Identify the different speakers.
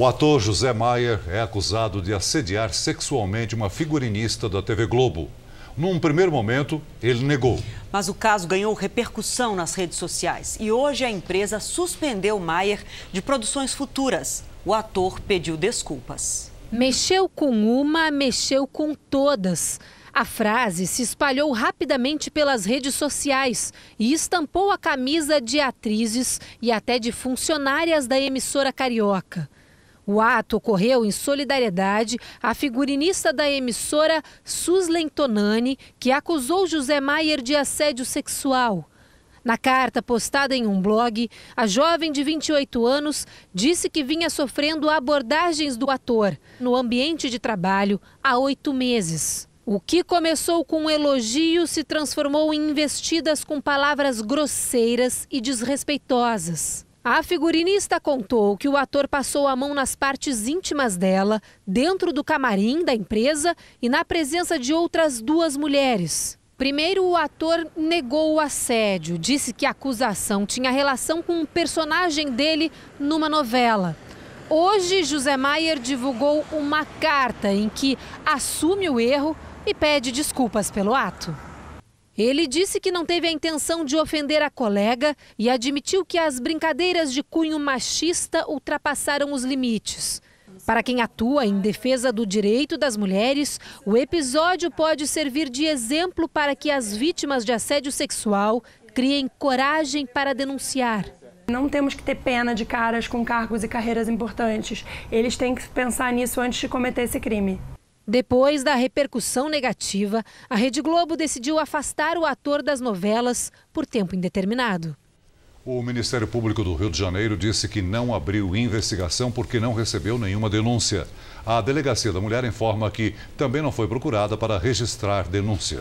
Speaker 1: O ator José Maier é acusado de assediar sexualmente uma figurinista da TV Globo. Num primeiro momento, ele negou. Mas o caso ganhou
Speaker 2: repercussão nas redes sociais e hoje a empresa suspendeu Maier de produções futuras. O ator pediu desculpas. Mexeu com uma, mexeu com todas. A frase se espalhou rapidamente pelas redes sociais e estampou a camisa de atrizes e até de funcionárias da emissora carioca. O ato ocorreu em solidariedade à figurinista da emissora Suslen Tonani, que acusou José Maier de assédio sexual. Na carta postada em um blog, a jovem de 28 anos disse que vinha sofrendo abordagens do ator no ambiente de trabalho há oito meses. O que começou com um elogio se transformou em investidas com palavras grosseiras e desrespeitosas. A figurinista contou que o ator passou a mão nas partes íntimas dela, dentro do camarim da empresa e na presença de outras duas mulheres. Primeiro, o ator negou o assédio, disse que a acusação tinha relação com um personagem dele numa novela. Hoje, José Maier divulgou uma carta em que assume o erro e pede desculpas pelo ato. Ele disse que não teve a intenção de ofender a colega e admitiu que as brincadeiras de cunho machista ultrapassaram os limites. Para quem atua em defesa do direito das mulheres, o episódio pode servir de exemplo para que as vítimas de assédio sexual criem coragem para denunciar. Não temos que ter pena de caras com cargos e carreiras importantes. Eles têm que pensar nisso antes de cometer esse crime. Depois da repercussão negativa, a Rede Globo decidiu afastar o ator das novelas por tempo indeterminado.
Speaker 1: O Ministério Público do Rio de Janeiro disse que não abriu investigação porque não recebeu nenhuma denúncia. A delegacia da mulher informa que também não foi procurada para registrar denúncia.